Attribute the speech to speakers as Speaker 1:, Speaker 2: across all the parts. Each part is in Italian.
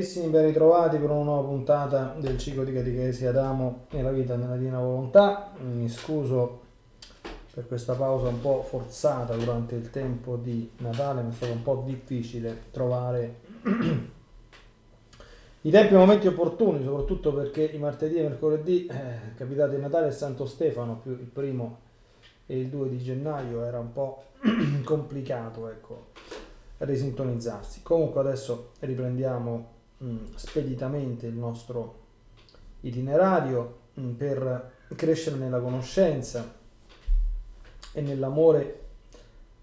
Speaker 1: Carissimi, ben ritrovati per una nuova puntata del ciclo di Catechesi Adamo e la vita nella Divina Volontà. Mi scuso per questa pausa un po' forzata durante il tempo di Natale, mi è stato un po' difficile trovare i tempi e i momenti opportuni, soprattutto perché i martedì e mercoledì eh, capitate Natale e Santo Stefano, più il primo e il 2 di gennaio, era un po' complicato, ecco risintonizzarsi. Comunque adesso riprendiamo Mm, speditamente il nostro itinerario mm, per crescere nella conoscenza e nell'amore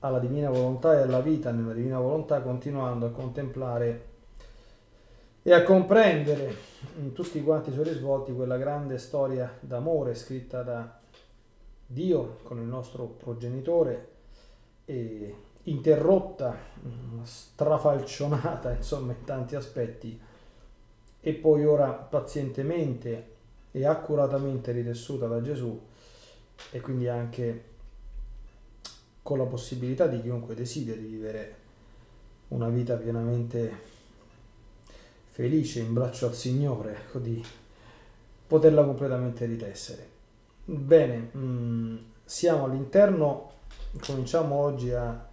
Speaker 1: alla divina volontà e alla vita nella divina volontà continuando a contemplare e a comprendere in mm, tutti quanti i suoi risvolti quella grande storia d'amore scritta da Dio con il nostro progenitore e interrotta, strafalcionata insomma in tanti aspetti e poi ora pazientemente e accuratamente ritessuta da Gesù e quindi anche con la possibilità di chiunque desideri vivere una vita pienamente felice in braccio al Signore, ecco, di poterla completamente ritessere. Bene, mm, siamo all'interno, cominciamo oggi a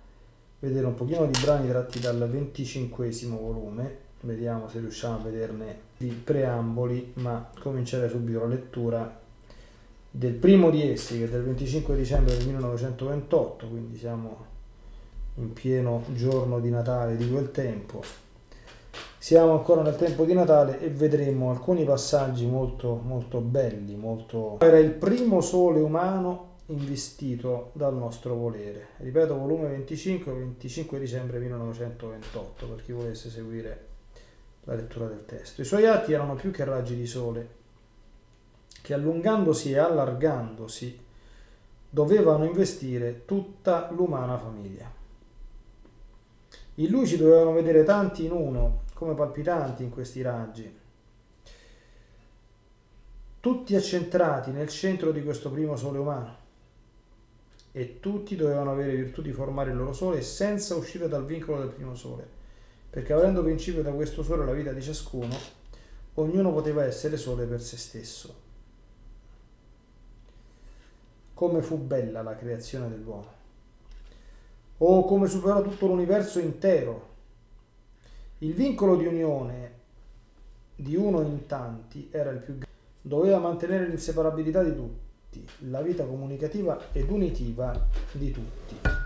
Speaker 1: vedere un pochino di brani tratti dal venticinquesimo volume vediamo se riusciamo a vederne i preamboli, ma comincerei subito la lettura del primo di essi, che è del 25 dicembre del 1928, quindi siamo in pieno giorno di Natale di quel tempo. Siamo ancora nel tempo di Natale e vedremo alcuni passaggi molto, molto belli, molto... Era il primo sole umano investito dal nostro volere. Ripeto, volume 25, 25 dicembre 1928, per chi volesse seguire la lettura del testo. I suoi atti erano più che raggi di sole, che allungandosi e allargandosi dovevano investire tutta l'umana famiglia. In lui ci dovevano vedere tanti in uno, come palpitanti in questi raggi, tutti accentrati nel centro di questo primo sole umano e tutti dovevano avere virtù di formare il loro sole senza uscire dal vincolo del primo sole perché avendo principio da questo solo la vita di ciascuno, ognuno poteva essere sole per se stesso. Come fu bella la creazione dell'uomo. O come superò tutto l'universo intero. Il vincolo di unione di uno in tanti era il più grande. Doveva mantenere l'inseparabilità di tutti, la vita comunicativa ed unitiva di tutti.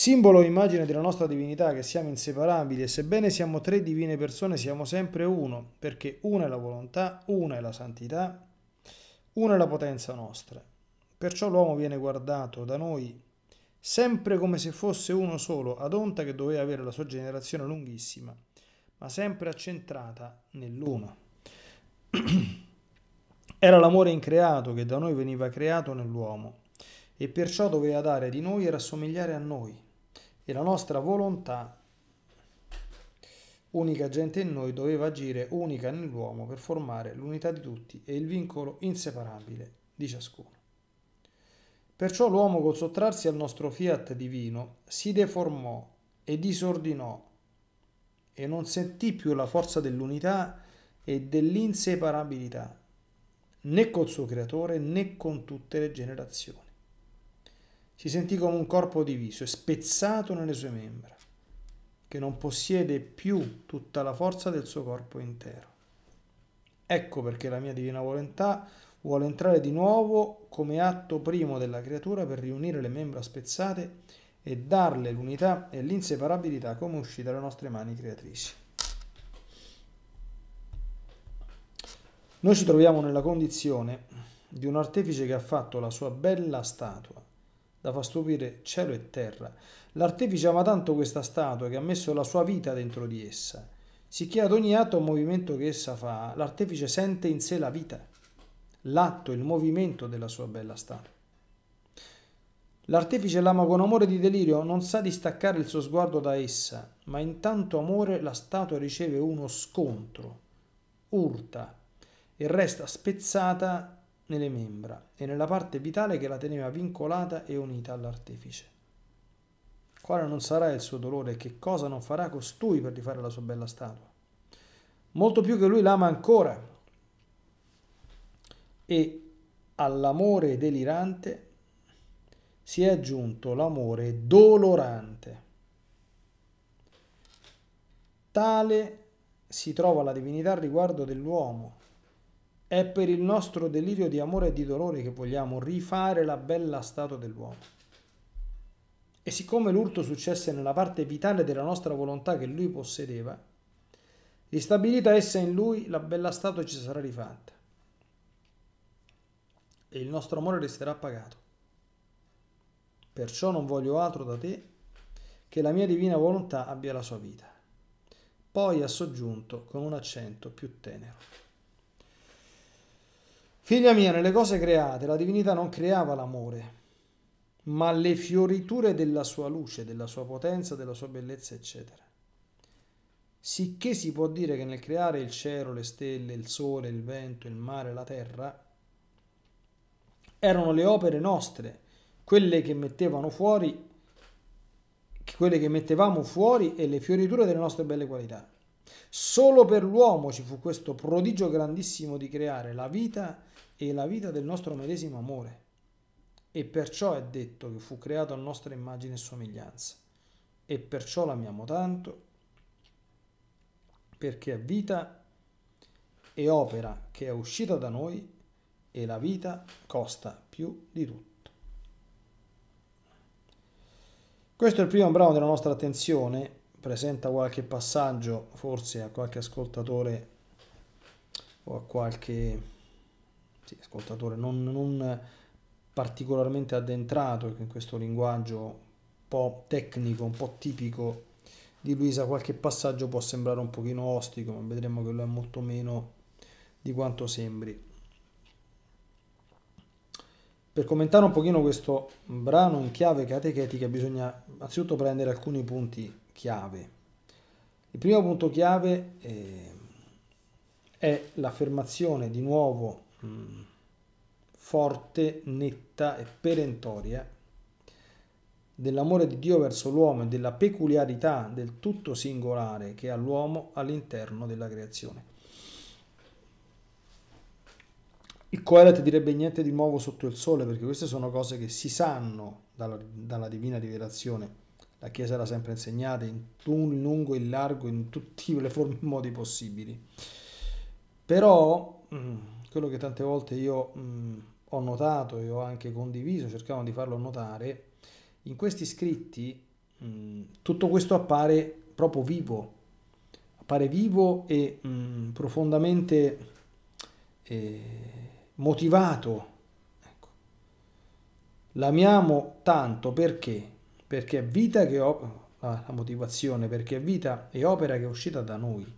Speaker 1: Simbolo e immagine della nostra divinità che siamo inseparabili e sebbene siamo tre divine persone siamo sempre uno, perché una è la volontà, una è la santità, una è la potenza nostra. Perciò l'uomo viene guardato da noi sempre come se fosse uno solo, ad onta che doveva avere la sua generazione lunghissima, ma sempre accentrata nell'uno. Era l'amore increato che da noi veniva creato nell'uomo e perciò doveva dare di noi e rassomigliare a noi e la nostra volontà unica gente in noi doveva agire unica nell'uomo per formare l'unità di tutti e il vincolo inseparabile di ciascuno. Perciò l'uomo col sottrarsi al nostro fiat divino si deformò e disordinò e non sentì più la forza dell'unità e dell'inseparabilità, né col suo creatore né con tutte le generazioni. Si sentì come un corpo diviso e spezzato nelle sue membra, che non possiede più tutta la forza del suo corpo intero. Ecco perché la mia divina volontà vuole entrare di nuovo come atto primo della creatura per riunire le membra spezzate e darle l'unità e l'inseparabilità come uscita dalle nostre mani creatrici. Noi ci troviamo nella condizione di un artefice che ha fatto la sua bella statua da far stupire cielo e terra. L'artefice ama tanto questa statua che ha messo la sua vita dentro di essa. Sicché ad ogni atto o movimento che essa fa, l'artefice sente in sé la vita, l'atto, il movimento della sua bella statua. L'artefice l'ama con amore di delirio, non sa distaccare il suo sguardo da essa, ma in tanto amore la statua riceve uno scontro, urta e resta spezzata nelle membra e nella parte vitale che la teneva vincolata e unita all'artefice. Quale non sarà il suo dolore e che cosa non farà costui per rifare la sua bella statua? Molto più che lui l'ama ancora e all'amore delirante si è aggiunto l'amore dolorante. Tale si trova la divinità riguardo dell'uomo è per il nostro delirio di amore e di dolore che vogliamo rifare la bella stato dell'uomo. E siccome l'urto successe nella parte vitale della nostra volontà che lui possedeva, ristabilita essa in lui, la bella stato ci sarà rifatta. E il nostro amore resterà pagato. Perciò non voglio altro da te che la mia divina volontà abbia la sua vita. Poi ha soggiunto con un accento più tenero. Figlia mia, nelle cose create la divinità non creava l'amore, ma le fioriture della sua luce, della sua potenza, della sua bellezza, eccetera. Sicché si può dire che nel creare il cielo, le stelle, il sole, il vento, il mare, la terra, erano le opere nostre, quelle che mettevano fuori, quelle che mettevamo fuori e le fioriture delle nostre belle qualità. Solo per l'uomo ci fu questo prodigio grandissimo di creare la vita e e la vita del nostro medesimo amore. E perciò è detto che fu creato a nostra immagine e somiglianza. E perciò l'amiamo tanto, perché è vita e opera che è uscita da noi e la vita costa più di tutto. Questo è il primo brano della nostra attenzione, presenta qualche passaggio forse a qualche ascoltatore o a qualche sì, ascoltatore non, non particolarmente addentrato in questo linguaggio un po' tecnico, un po' tipico di Luisa, qualche passaggio può sembrare un pochino ostico, ma vedremo che lo è molto meno di quanto sembri. Per commentare un pochino questo brano in chiave catechetica bisogna anzitutto prendere alcuni punti chiave. Il primo punto chiave eh, è l'affermazione di nuovo forte, netta e perentoria dell'amore di Dio verso l'uomo e della peculiarità del tutto singolare che ha l'uomo all'interno della creazione. Il Coelet direbbe niente di nuovo sotto il sole perché queste sono cose che si sanno dalla, dalla divina rivelazione. La Chiesa l'ha sempre insegnata in lungo e in largo, in tutte le forme e modi possibili. Però... Mh, mm, quello che tante volte io mh, mm, ho notato e ho anche condiviso, cercavo di farlo notare, in questi scritti mh, mm, tutto questo appare proprio vivo, appare vivo e mh, mm, profondamente eh, motivato. Ecco. L'amiamo tanto perché? Perché è vita che ho, ah, la motivazione, perché è vita e opera che è uscita da noi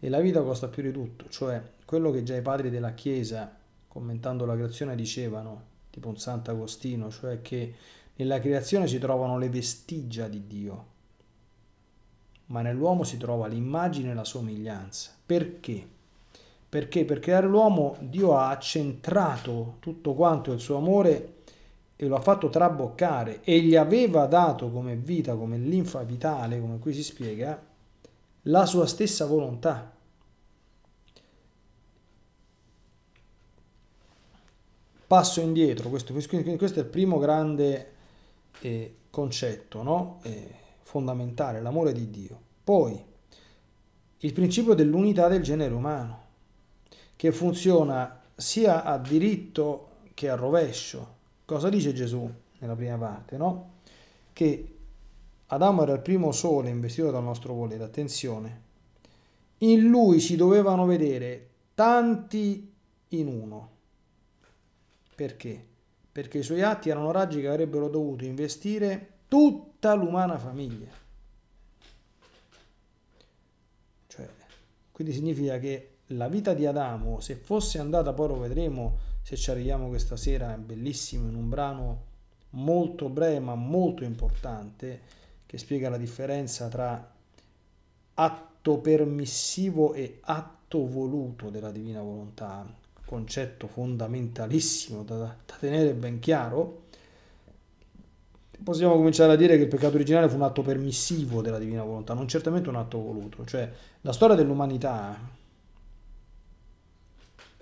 Speaker 1: e la vita costa più di tutto, cioè quello che già i padri della Chiesa, commentando la creazione, dicevano, tipo un Sant'Agostino, cioè che nella creazione si trovano le vestigia di Dio, ma nell'uomo si trova l'immagine e la somiglianza. Perché? Perché per creare l'uomo Dio ha accentrato tutto quanto il suo amore e lo ha fatto traboccare e gli aveva dato come vita, come linfa vitale, come qui si spiega, la sua stessa volontà. Passo indietro, questo, questo è il primo grande eh, concetto no? eh, fondamentale, l'amore di Dio. Poi, il principio dell'unità del genere umano, che funziona sia a diritto che a rovescio. Cosa dice Gesù nella prima parte? No? Che Adamo era il primo sole investito dal nostro volere, attenzione. In lui si dovevano vedere tanti in uno. Perché? Perché i suoi atti erano raggi che avrebbero dovuto investire tutta l'umana famiglia. Cioè, quindi significa che la vita di Adamo, se fosse andata, poi lo vedremo se ci arriviamo questa sera, è bellissimo in un brano molto breve ma molto importante, che spiega la differenza tra atto permissivo e atto voluto della divina volontà, concetto fondamentalissimo da, da tenere ben chiaro, possiamo cominciare a dire che il peccato originale fu un atto permissivo della divina volontà, non certamente un atto voluto, cioè la storia dell'umanità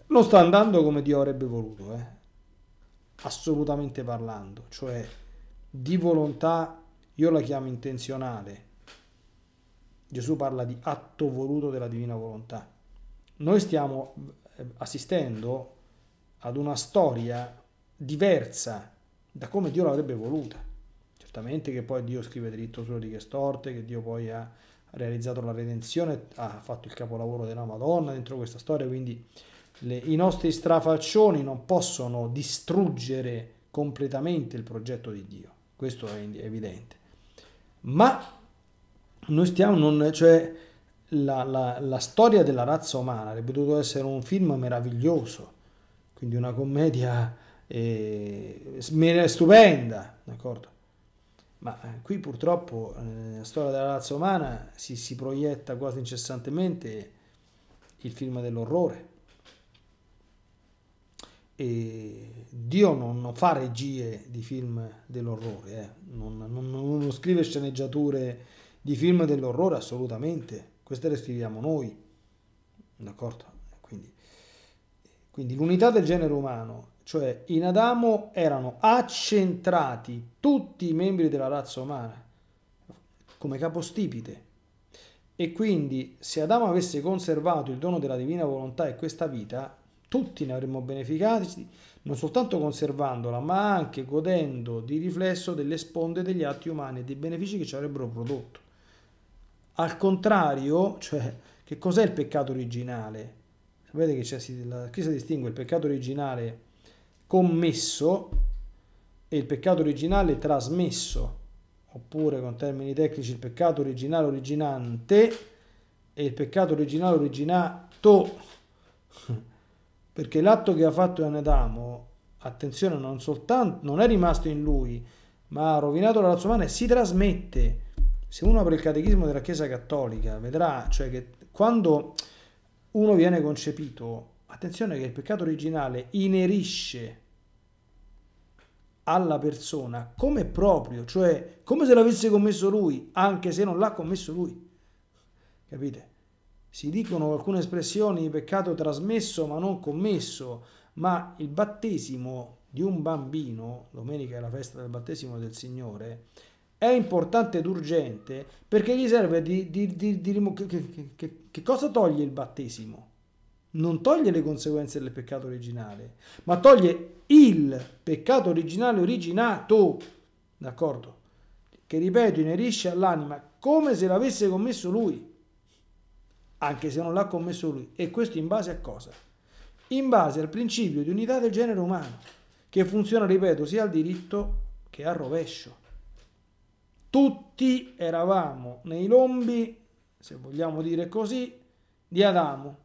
Speaker 1: non sta andando come Dio avrebbe voluto, eh? assolutamente parlando, cioè di volontà io la chiamo intenzionale. Gesù parla di atto voluto della divina volontà. Noi stiamo eh, assistendo ad una storia diversa da come Dio l'avrebbe voluta. Certamente che poi Dio scrive dritto sulle righe storte, che Dio poi ha realizzato la redenzione, ha fatto il capolavoro della Madonna dentro questa storia, quindi le, i nostri strafaccioni non possono distruggere completamente il progetto di Dio, questo è evidente ma noi stiamo non, cioè la, la, la, storia della razza umana avrebbe dovuto essere un film meraviglioso, quindi una commedia eh, stupenda, d'accordo? Ma eh, qui purtroppo eh, la storia della razza umana si, si proietta quasi incessantemente il film dell'orrore. E Dio non, fa regie di film dell'orrore, eh. non, non, non scrive sceneggiature di film dell'orrore assolutamente, queste le scriviamo noi, d'accordo? Quindi, quindi l'unità del genere umano, cioè in Adamo erano accentrati tutti i membri della razza umana come capostipite. E quindi se Adamo avesse conservato il dono della divina volontà e questa vita, tutti ne avremmo beneficati non soltanto conservandola, ma anche godendo di riflesso delle sponde degli atti umani e dei benefici che ci avrebbero prodotto. Al contrario, cioè, che cos'è il peccato originale? Sapete che la Chiesa distingue il peccato originale commesso e il peccato originale trasmesso, oppure con termini tecnici il peccato originale originante e il peccato originale originato perché l'atto che ha fatto Anedamo, attenzione, non, soltanto, non è rimasto in lui, ma ha rovinato la razza umana e si trasmette. Se uno apre il catechismo della Chiesa Cattolica, vedrà cioè, che quando uno viene concepito, attenzione che il peccato originale inerisce alla persona come proprio, cioè come se l'avesse commesso lui, anche se non l'ha commesso lui. Capite? Si dicono alcune espressioni di peccato trasmesso ma non commesso, ma il battesimo di un bambino, domenica è la festa del battesimo del Signore, è importante ed urgente perché gli serve di... di, di, di che, che, che cosa toglie il battesimo? non toglie le conseguenze del peccato originale, ma toglie il peccato originale originato, d'accordo? Che ripeto, inerisce all'anima come se l'avesse commesso lui anche se non l'ha commesso lui. E questo in base a cosa? In base al principio di unità del genere umano, che funziona, ripeto, sia al diritto che al rovescio. Tutti eravamo nei lombi, se vogliamo dire così, di Adamo.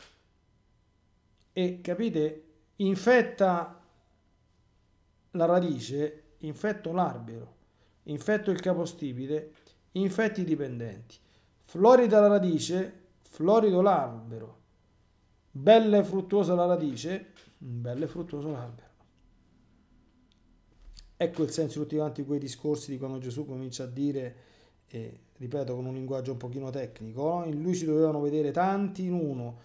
Speaker 1: E capite, infetta la radice, infetto l'arbero, infetto il capostipite, infetti i dipendenti. Florida la radice, florido l'albero, bella e fruttuosa la radice, bella e fruttuosa l'albero. Ecco il senso di tutti quei discorsi di quando Gesù comincia a dire, eh, ripeto con un linguaggio un pochino tecnico, no? in lui si dovevano vedere tanti in uno,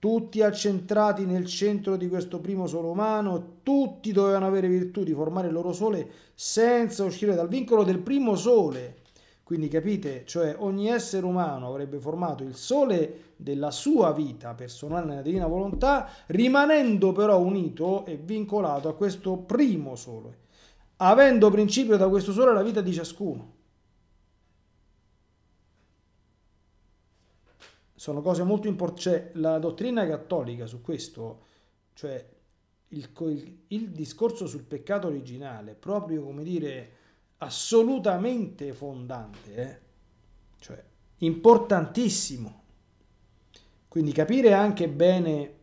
Speaker 1: tutti accentrati nel centro di questo primo solo umano, tutti dovevano avere virtù di formare il loro sole senza uscire dal vincolo del primo sole quindi capite, cioè ogni essere umano avrebbe formato il sole della sua vita personale nella divina volontà, rimanendo però unito e vincolato a questo primo sole, avendo principio da questo sole la vita di ciascuno. Sono cose molto importanti, cioè, la dottrina cattolica su questo, cioè il, il, il discorso sul peccato originale, proprio come dire assolutamente fondante, eh? cioè importantissimo. Quindi capire anche bene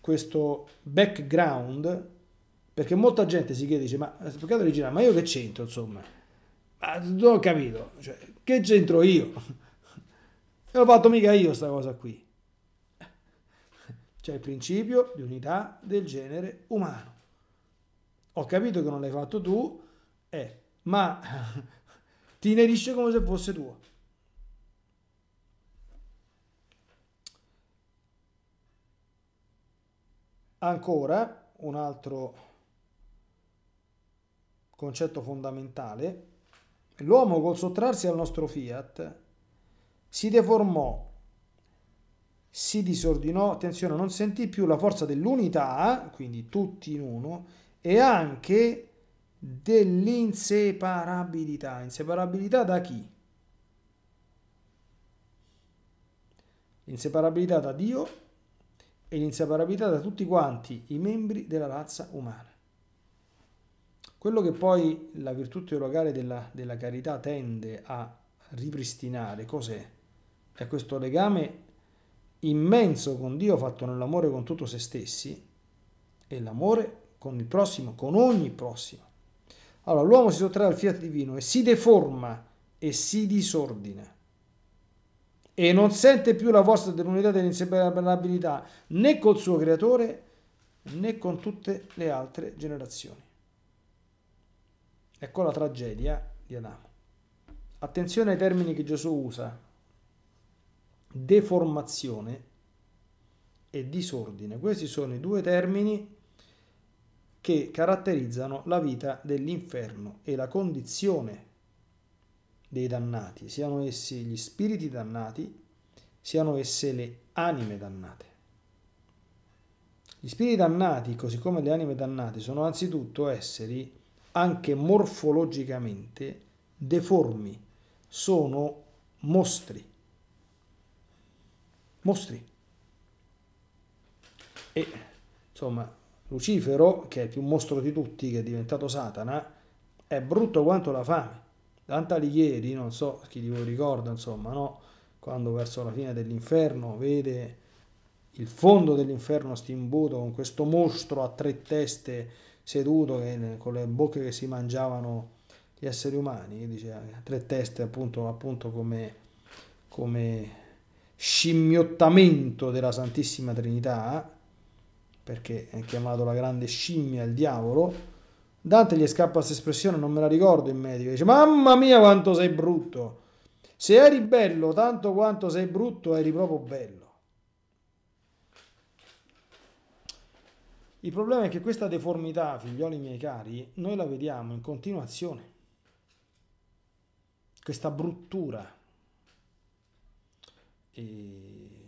Speaker 1: questo background, perché molta gente si chiede, dice, ma eh, peccato originale, ma io che c'entro, insomma? Ma non ho capito, cioè, che c'entro io? Non l'ho fatto mica io sta cosa qui. C'è il principio di unità del genere umano. Ho capito che non l'hai fatto tu, eh, ma ti inerisce come se fosse tuo. Ancora un altro concetto fondamentale, l'uomo col sottrarsi al nostro fiat si deformò, si disordinò, attenzione, non sentì più la forza dell'unità, quindi tutti in uno, e anche dell'inseparabilità. Inseparabilità da chi? L'inseparabilità da Dio e l'inseparabilità da tutti quanti i membri della razza umana. Quello che poi la virtù teologale della, della carità tende a ripristinare, cos'è? È questo legame immenso con Dio fatto nell'amore con tutto se stessi e l'amore con il prossimo, con ogni prossimo. Allora, l'uomo si sottrae al fiat divino e si deforma e si disordina e non sente più la vostra dell'unità dell'inseparabilità né col suo creatore né con tutte le altre generazioni. Ecco la tragedia di Adamo. Attenzione ai termini che Gesù usa. Deformazione e disordine. Questi sono i due termini che caratterizzano la vita dell'inferno e la condizione dei dannati, siano essi gli spiriti dannati, siano esse le anime dannate. Gli spiriti dannati, così come le anime dannate, sono anzitutto esseri anche morfologicamente deformi, sono mostri. Mostri. E insomma, Lucifero, che è il più mostro di tutti, che è diventato Satana, è brutto quanto la fame. Dante Alighieri, non so chi di voi ricorda, insomma, no? quando verso la fine dell'inferno vede il fondo dell'inferno stimbuto con questo mostro a tre teste seduto che, con le bocche che si mangiavano gli esseri umani, dice, a eh, tre teste appunto, appunto come, come scimmiottamento della Santissima Trinità, perché è chiamato la grande scimmia, il diavolo, Dante gli scappa questa espressione, non me la ricordo in medico, dice mamma mia quanto sei brutto, se eri bello tanto quanto sei brutto eri proprio bello. Il problema è che questa deformità, figlioli miei cari, noi la vediamo in continuazione, questa bruttura. E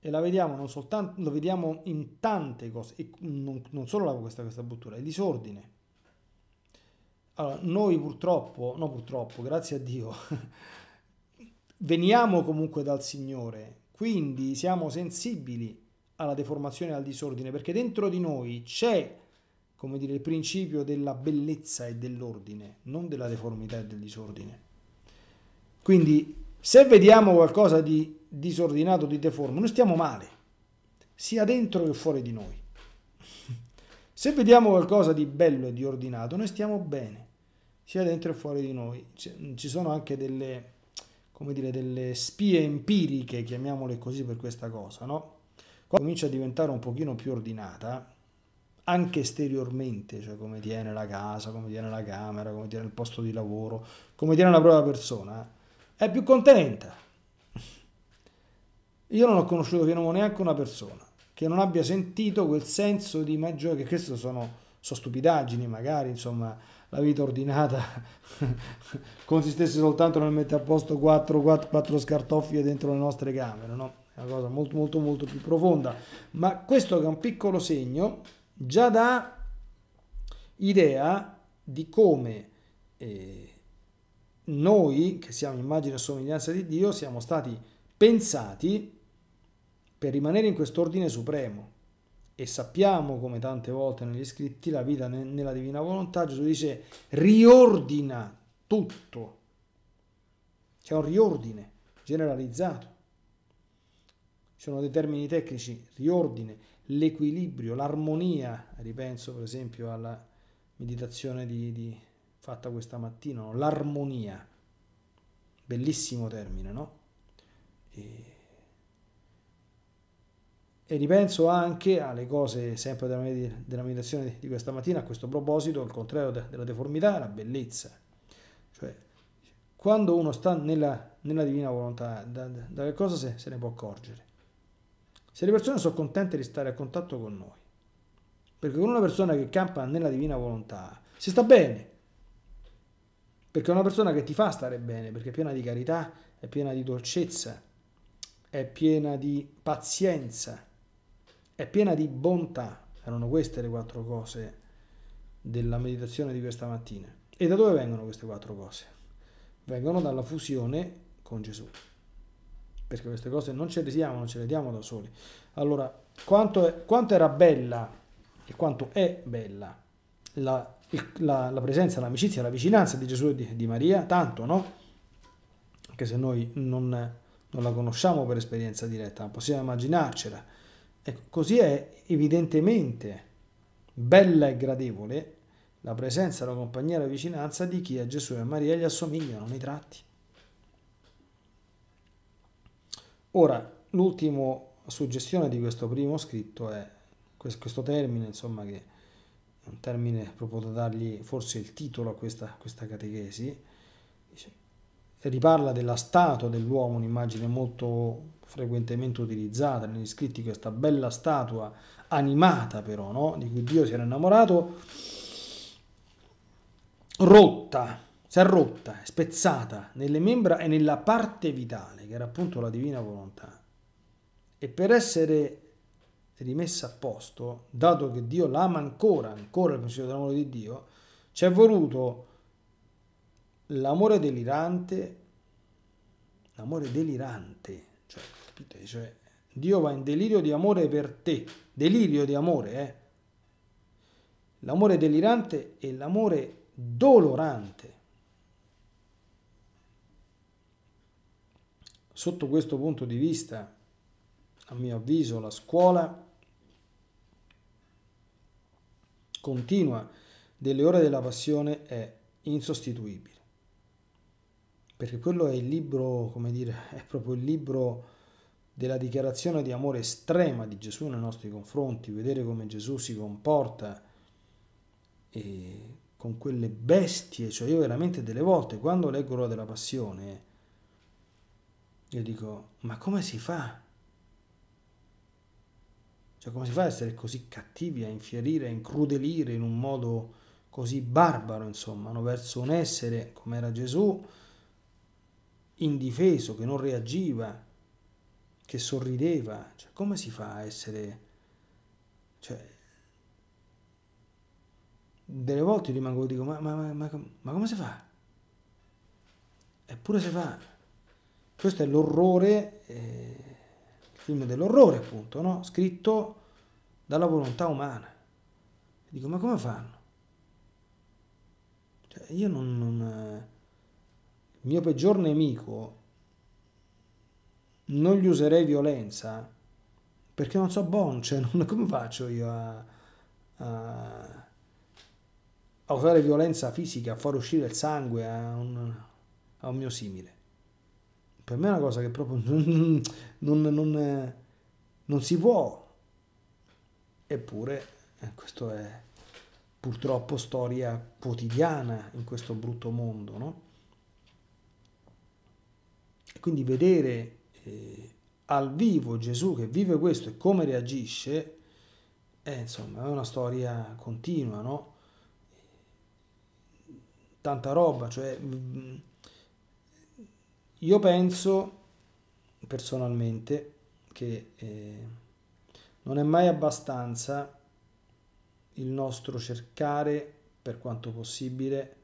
Speaker 1: e la vediamo non soltanto, lo vediamo in tante cose, e non, non solo la, questa, questa bottura, il disordine. Allora, noi purtroppo, no purtroppo, grazie a Dio, veniamo comunque dal Signore, quindi siamo sensibili alla deformazione e al disordine, perché dentro di noi c'è, come dire, il principio della bellezza e dell'ordine, non della deformità e del disordine. Quindi se vediamo qualcosa di disordinato, di deforme, noi stiamo male, sia dentro che fuori di noi. Se vediamo qualcosa di bello e di ordinato, noi stiamo bene, sia dentro che fuori di noi. Ci sono anche delle, come dire, delle spie empiriche, chiamiamole così, per questa cosa, no? Quando comincia a diventare un pochino più ordinata, anche esteriormente, cioè come tiene la casa, come tiene la camera, come tiene il posto di lavoro, come tiene la propria persona, eh, è più contenta io non ho conosciuto che non neanche una persona che non abbia sentito quel senso di maggiore, che queste sono, sono stupidaggini magari, insomma, la vita ordinata consistesse soltanto nel mettere a posto 4, 4, 4 scartoffie dentro le nostre camere, no? È una cosa molto molto molto più profonda, ma questo che è un piccolo segno già dà idea di come eh, noi, che siamo immagine e somiglianza di Dio, siamo stati pensati per rimanere in quest'ordine supremo. E sappiamo, come tante volte negli scritti, la vita nella divina volontà, Gesù dice riordina tutto. C'è un riordine generalizzato. Ci sono dei termini tecnici, riordine, l'equilibrio, l'armonia, ripenso per esempio alla meditazione di, di, fatta questa mattina, no? l'armonia, bellissimo termine, no? E e ripenso anche alle cose sempre della, med- della meditazione di questa mattina, a questo proposito, il contrario de- della deformità è la bellezza. Cioè, quando uno sta nella, nella divina volontà, da, da che cosa se, se ne può accorgere? Se le persone sono contente di stare a contatto con noi, perché con una persona che campa nella divina volontà si sta bene, perché è una persona che ti fa stare bene, perché è piena di carità, è piena di dolcezza, è piena di pazienza, è piena di bontà. Erano queste le quattro cose della meditazione di questa mattina. E da dove vengono queste quattro cose? Vengono dalla fusione con Gesù. Perché queste cose non ce le siamo, non ce le diamo da soli. Allora, quanto, è, quanto era bella e quanto è bella la, la, la presenza, l'amicizia, la vicinanza di Gesù e di, di Maria, tanto no? Anche se noi non, non la conosciamo per esperienza diretta, possiamo immaginarcela Ecco, così è evidentemente bella e gradevole la presenza, la compagnia e la vicinanza di chi a Gesù e a Maria gli assomigliano nei tratti. Ora, l'ultima suggestione di questo primo scritto è questo termine, insomma, che è un termine proprio da dargli forse il titolo a questa, questa catechesi, riparla della statua dell'uomo, un'immagine molto frequentemente utilizzata negli scritti, questa bella statua animata però, no? di cui Dio si era innamorato, rotta, si è rotta, spezzata nelle membra e nella parte vitale, che era appunto la divina volontà. E per essere rimessa a posto, dato che Dio l'ama ancora, ancora il pensiero dell'amore di Dio, ci è voluto l'amore delirante, l'amore delirante, cioè, capite? Cioè, Dio va in delirio di amore per te, delirio di amore, eh? L'amore delirante e l'amore dolorante. Sotto questo punto di vista, a mio avviso, la scuola continua delle ore della passione è insostituibile perché quello è il libro, come dire, è proprio il libro della dichiarazione di amore estrema di Gesù nei nostri confronti, vedere come Gesù si comporta con quelle bestie, cioè io veramente delle volte quando leggo la della passione, io dico, ma come si fa? Cioè come si fa a essere così cattivi, a infierire, a incrudelire in un modo così barbaro, insomma, no? verso un essere come era Gesù, indifeso, che non reagiva, che sorrideva. Cioè, come si fa a essere... Cioè, delle volte rimango e dico, ma, ma, ma, ma come si fa? Eppure si fa. Questo è l'orrore, eh, il film dell'orrore appunto, no? scritto dalla volontà umana. Dico, ma come fanno? Cioè, io non, non mio peggior nemico non gli userei violenza perché non so buon, cioè non, come faccio io a, a, a, usare violenza fisica, a far uscire il sangue a un, a un mio simile. Per me è una cosa che proprio non, non, non, non si può. Eppure, eh, questo è purtroppo storia quotidiana in questo brutto mondo, no? Quindi vedere eh, al vivo Gesù che vive questo e come reagisce, è, eh, insomma, è una storia continua, no? Tanta roba, cioè mm, mm, io penso personalmente che eh, non è mai abbastanza il nostro cercare per quanto possibile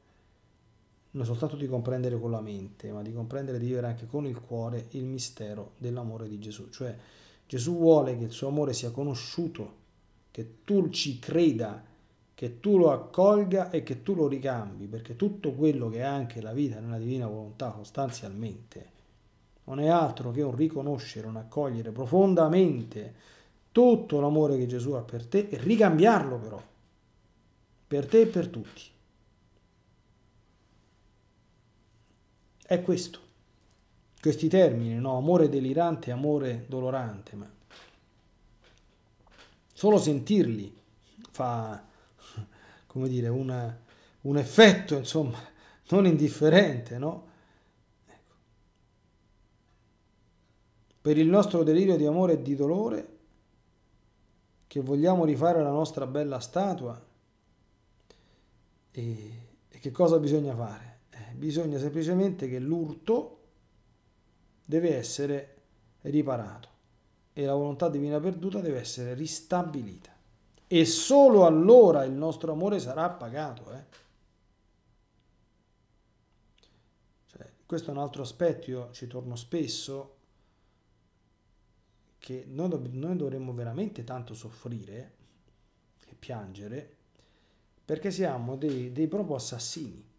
Speaker 1: non soltanto di comprendere con la mente, ma di comprendere e di vivere anche con il cuore il mistero dell'amore di Gesù. Cioè Gesù vuole che il suo amore sia conosciuto, che tu ci creda, che tu lo accolga e che tu lo ricambi, perché tutto quello che è anche la vita nella divina volontà sostanzialmente non è altro che un riconoscere, un accogliere profondamente tutto l'amore che Gesù ha per te e ricambiarlo però, per te e per tutti. è questo. Questi termini, no? Amore delirante, amore dolorante, ma solo sentirli fa, come dire, una, un effetto, insomma, non indifferente, no? Ecco. Per il nostro delirio di amore e di dolore, che vogliamo rifare la nostra bella statua, e, e che cosa bisogna fare? bisogna semplicemente che l'urto deve essere riparato e la volontà divina perduta deve essere ristabilita. E solo allora il nostro amore sarà pagato. Eh? Cioè, questo è un altro aspetto, io ci torno spesso, che noi, dov- noi dovremmo veramente tanto soffrire e piangere perché siamo dei, dei proprio assassini.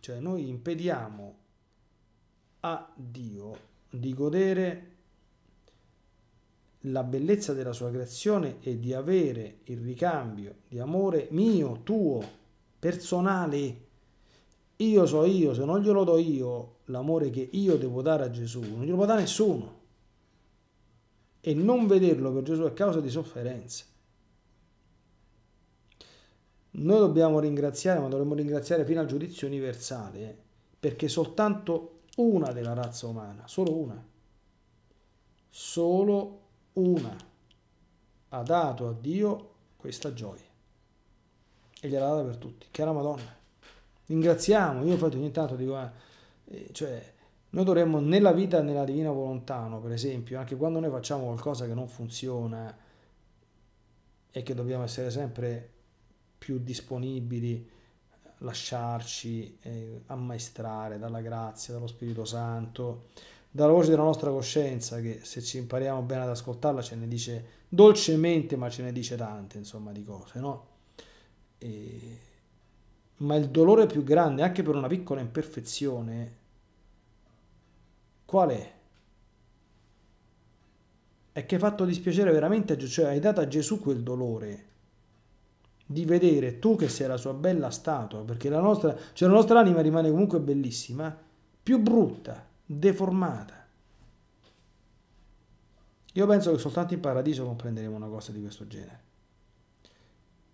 Speaker 1: Cioè noi impediamo a Dio di godere la bellezza della sua creazione e di avere il ricambio di amore mio, tuo, personale. Io so io, se non glielo do io, l'amore che io devo dare a Gesù, non glielo può dare nessuno. E non vederlo per Gesù è causa di sofferenza. Noi dobbiamo ringraziare, ma dovremmo ringraziare fino al giudizio universale, eh, perché soltanto una della razza umana, solo una, solo una, ha dato a Dio questa gioia e gliela ha data per tutti, che è Madonna. Ringraziamo, io infatti ogni tanto dico, ah, eh, cioè, noi dovremmo nella vita e nella divina volontà, no, per esempio, anche quando noi facciamo qualcosa che non funziona e che dobbiamo essere sempre più disponibili lasciarci eh, ammaestrare dalla grazia, dallo Spirito Santo, dalla voce della nostra coscienza che se ci impariamo bene ad ascoltarla ce ne dice dolcemente ma ce ne dice tante insomma di cose, no? E... Ma il dolore più grande anche per una piccola imperfezione qual è? È che hai fatto dispiacere veramente a Gesù, cioè hai dato a Gesù quel dolore di vedere tu che sei la sua bella statua, perché la nostra, cioè la nostra anima rimane comunque bellissima, più brutta, deformata. Io penso che soltanto in paradiso comprenderemo una cosa di questo genere.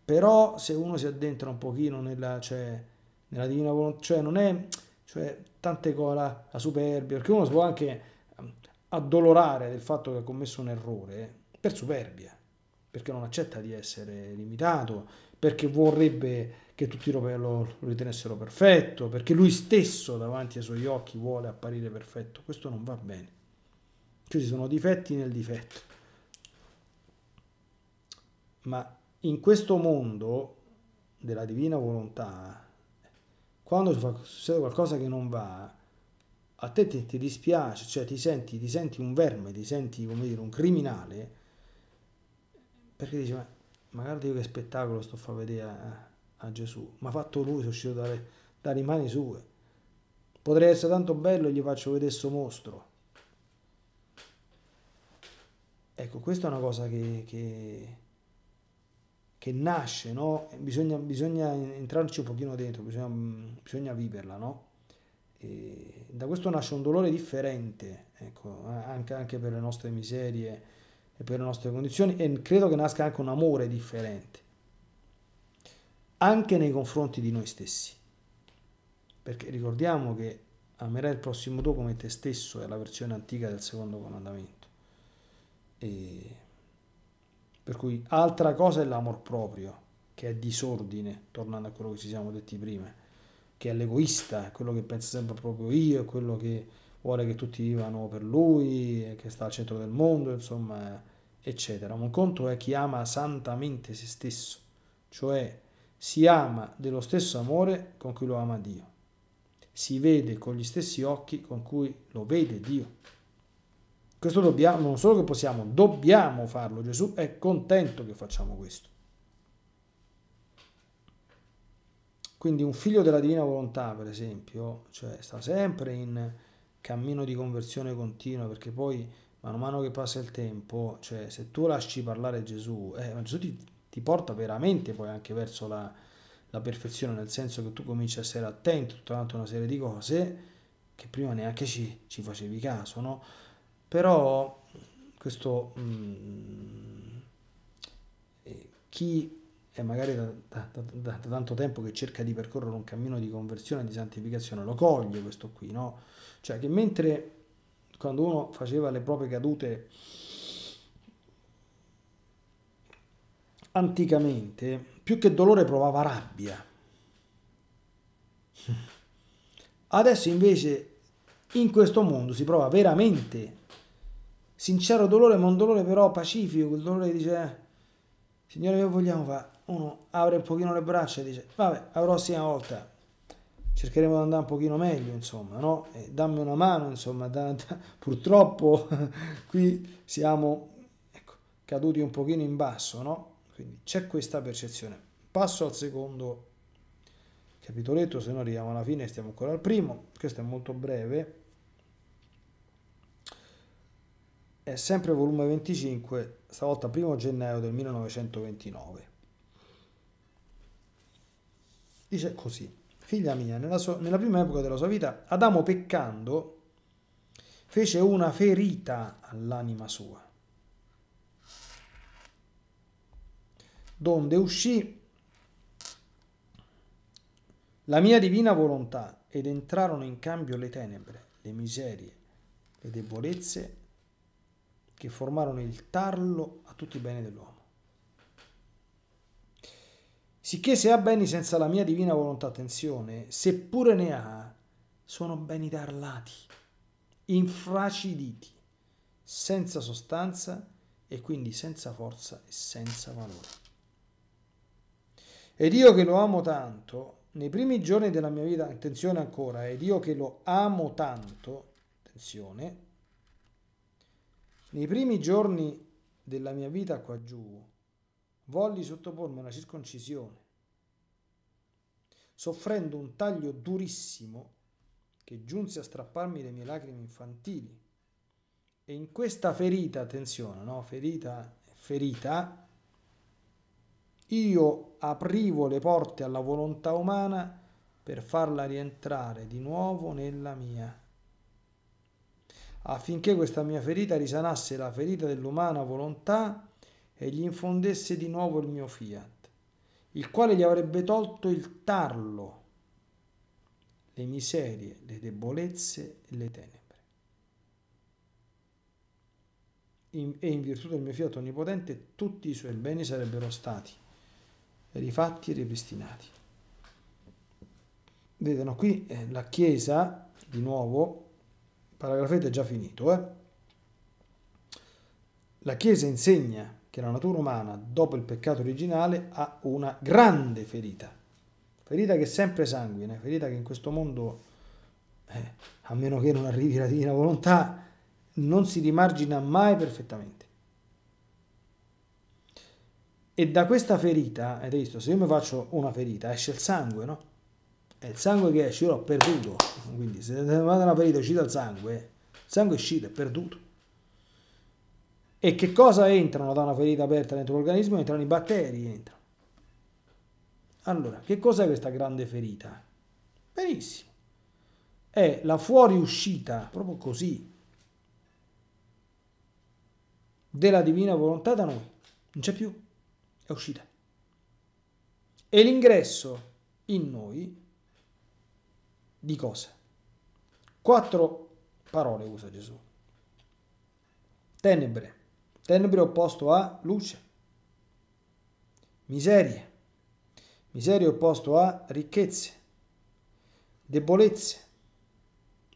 Speaker 1: Però se uno si addentra un pochino nella, cioè, nella divina volontà, cioè non è cioè, tante cose la, la superbia, perché uno si può anche ehm, addolorare del fatto che ha commesso un errore per superbia, perché non accetta di essere limitato, perché vorrebbe che tutti lo, lo ritenessero perfetto, perché lui stesso davanti ai suoi occhi vuole apparire perfetto. Questo non va bene. Cioè ci sono difetti nel difetto. Ma in questo mondo della divina volontà, quando succede qualcosa che non va, a te ti, ti dispiace, cioè ti senti, ti senti, un verme, ti senti come dire un criminale, perché dici ma ma guarda io che spettacolo sto fa vedere a, a Gesù, ma fatto lui, sono uscito dalle, dalle mani sue. Potrei essere tanto bello e gli faccio vedere questo mostro. Ecco, questa è una cosa che, che, che nasce, no? bisogna, bisogna, entrarci un pochino dentro, bisogna, bisogna viverla, no? da questo nasce un dolore differente, ecco, anche, anche per le nostre miserie, e per le nostre condizioni e credo che nasca anche un amore differente, anche nei confronti di noi stessi. Perché ricordiamo che amerai il prossimo tuo come te stesso è la versione antica del secondo comandamento. E per cui altra cosa è l'amor proprio, che è disordine, tornando a quello che ci siamo detti prima, che è l'egoista, quello che pensa sempre proprio io, quello che vuole che tutti vivano per lui, che sta al centro del mondo, insomma, eccetera. un conto è chi ama santamente se stesso, cioè si ama dello stesso amore con cui lo ama Dio. Si vede con gli stessi occhi con cui lo vede Dio. Questo dobbiamo, non solo che possiamo, dobbiamo farlo. Gesù è contento che facciamo questo. Quindi un figlio della divina volontà, per esempio, cioè sta sempre in cammino di conversione continua, perché poi mano a mano che passa il tempo, cioè se tu lasci parlare Gesù, eh, Gesù ti, ti, porta veramente poi anche verso la, la, perfezione, nel senso che tu cominci a essere attento a tutta una serie di cose che prima neanche ci, ci facevi caso, no? Però questo... Mm, eh, chi e magari da, da, da, da, tanto tempo che cerca di percorrere un cammino di conversione e di santificazione, lo coglie questo qui, no? Cioè che mentre quando uno faceva le proprie cadute anticamente, più che dolore provava rabbia. Adesso invece in questo mondo si prova veramente sincero dolore, ma un dolore però pacifico, il dolore dice eh, Signore, che vogliamo fare? uno apre un pochino le braccia e dice vabbè la prossima volta cercheremo di andare un pochino meglio insomma no? E dammi una mano insomma da, da, purtroppo qui siamo ecco, caduti un pochino in basso no? quindi c'è questa percezione passo al secondo capitoletto se no arriviamo alla fine stiamo ancora al primo questo è molto breve è sempre volume 25 stavolta primo gennaio del 1929 dice così, figlia mia, nella, sua, nella prima epoca della sua vita, Adamo peccando fece una ferita all'anima sua, donde uscì la mia divina volontà ed entrarono in cambio le tenebre, le miserie, le debolezze che formarono il tarlo a tutti i beni dell'uomo. Sicché se ha beni senza la mia divina volontà, attenzione, seppure ne ha, sono beni tarlati, infraciditi, senza sostanza e quindi senza forza e senza valore. Ed io che lo amo tanto, nei primi giorni della mia vita, attenzione ancora, ed io che lo amo tanto, attenzione, nei primi giorni della mia vita qua giù, volli sottopormi a una circoncisione, soffrendo un taglio durissimo che giunse a strapparmi le mie lacrime infantili. E in questa ferita, attenzione, no? Ferita, ferita, io aprivo le porte alla volontà umana per farla rientrare di nuovo nella mia affinché questa mia ferita risanasse la ferita dell'umana volontà e gli infondesse di nuovo il mio fiat, il quale gli avrebbe tolto il tarlo, le miserie, le debolezze e le tenebre. In, e in virtù del mio fiat onnipotente tutti i suoi beni sarebbero stati rifatti e ripristinati. Vedono qui eh, la Chiesa, di nuovo, il paragrafetto è già finito, eh? la Chiesa insegna che la natura umana, dopo il peccato originale, ha una grande ferita. Ferita che è sempre sanguina, ferita che in questo mondo, eh, a meno che non arrivi la divina volontà, non si rimargina mai perfettamente. E da questa ferita, avete visto, se io mi faccio una ferita, esce il sangue, no? È il sangue che esce, io l'ho perduto. Quindi se vado una ferita uscita il sangue, il sangue è uscito, è perduto. E che cosa entrano da una ferita aperta dentro l'organismo? Entrano i batteri, entrano. Allora, che cos'è questa grande ferita? Benissimo. È la fuoriuscita, proprio così, della divina volontà da noi. Non c'è più, è uscita. E l'ingresso in noi di cosa? Quattro parole usa Gesù. Tenebre, Tenebre opposto a luce. Miserie. Miserie opposto a ricchezze. Debolezze.